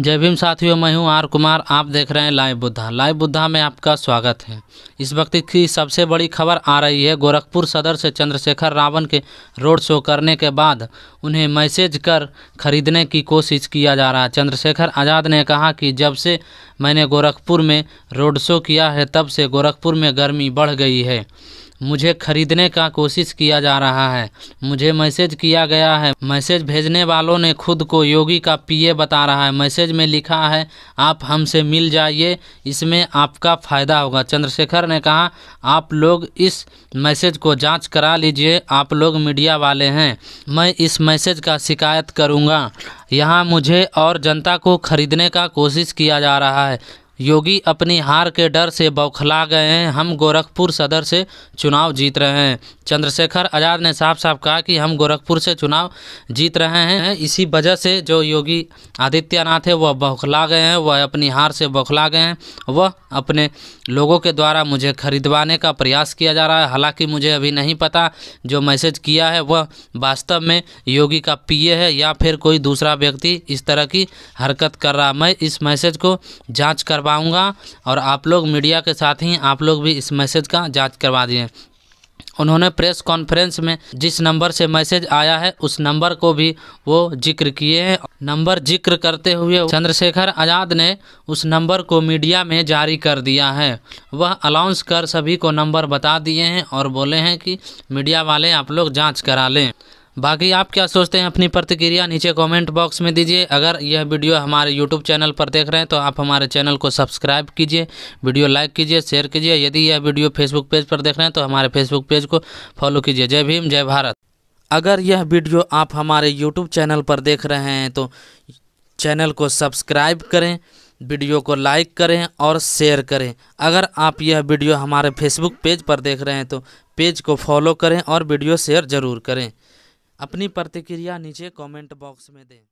जय भीम साथियों मैं हूं आर कुमार आप देख रहे हैं लाइव बुद्धा लाइव बुद्धा में आपका स्वागत है इस वक्त की सबसे बड़ी खबर आ रही है गोरखपुर सदर से चंद्रशेखर रावण के रोड शो करने के बाद उन्हें मैसेज कर खरीदने की कोशिश किया जा रहा है चंद्रशेखर आज़ाद ने कहा कि जब से मैंने गोरखपुर में रोड शो किया है तब से गोरखपुर में गर्मी बढ़ गई है मुझे ख़रीदने का कोशिश किया जा रहा है मुझे मैसेज किया गया है मैसेज भेजने वालों ने खुद को योगी का पीए बता रहा है मैसेज में लिखा है आप हमसे मिल जाइए इसमें आपका फ़ायदा होगा चंद्रशेखर ने कहा आप लोग इस मैसेज को जांच करा लीजिए आप लोग मीडिया वाले हैं मैं इस मैसेज का शिकायत करूँगा यहाँ मुझे और जनता को ख़रीदने का कोशिश किया जा रहा है योगी अपनी हार के डर से बौखला गए हैं हम गोरखपुर सदर से चुनाव जीत रहे हैं चंद्रशेखर आज़ाद ने साफ साफ कहा कि हम गोरखपुर से चुनाव जीत रहे हैं इसी वजह से जो योगी आदित्यनाथ है वह बौखला गए हैं वह अपनी हार से बौखला गए हैं वह अपने लोगों के द्वारा मुझे खरीदवाने का प्रयास किया जा रहा है हालांकि मुझे अभी नहीं पता जो मैसेज किया है वह वास्तव में योगी का पी है या फिर कोई दूसरा व्यक्ति इस तरह की हरकत कर रहा मैं इस मैसेज को जाँच कर करवाऊँगा और आप लोग मीडिया के साथ ही आप लोग भी इस मैसेज का जाँच करवा दिए उन्होंने प्रेस कॉन्फ्रेंस में जिस नंबर से मैसेज आया है उस नंबर को भी वो जिक्र किए हैं नंबर जिक्र करते हुए चंद्रशेखर आज़ाद ने उस नंबर को मीडिया में जारी कर दिया है वह अलाउंस कर सभी को नंबर बता दिए हैं और बोले हैं कि मीडिया वाले आप लोग जांच करा लें बाकी आप क्या सोचते हैं अपनी प्रतिक्रिया नीचे कमेंट बॉक्स में दीजिए अगर यह वीडियो हमारे यूट्यूब चैनल पर देख रहे हैं तो आप हमारे चैनल को सब्सक्राइब कीजिए वीडियो लाइक कीजिए शेयर कीजिए यदि यह वीडियो फेसबुक पेज पर देख रहे हैं तो हमारे फेसबुक पेज को फॉलो कीजिए जय भीम जय भारत अगर यह वीडियो आप हमारे यूट्यूब चैनल पर देख रहे हैं तो चैनल को सब्सक्राइब करें वीडियो को लाइक करें और शेयर करें अगर आप यह वीडियो हमारे फेसबुक पेज पर देख रहे हैं तो पेज को फॉलो करें और वीडियो शेयर ज़रूर करें अपनी प्रतिक्रिया नीचे कमेंट बॉक्स में दें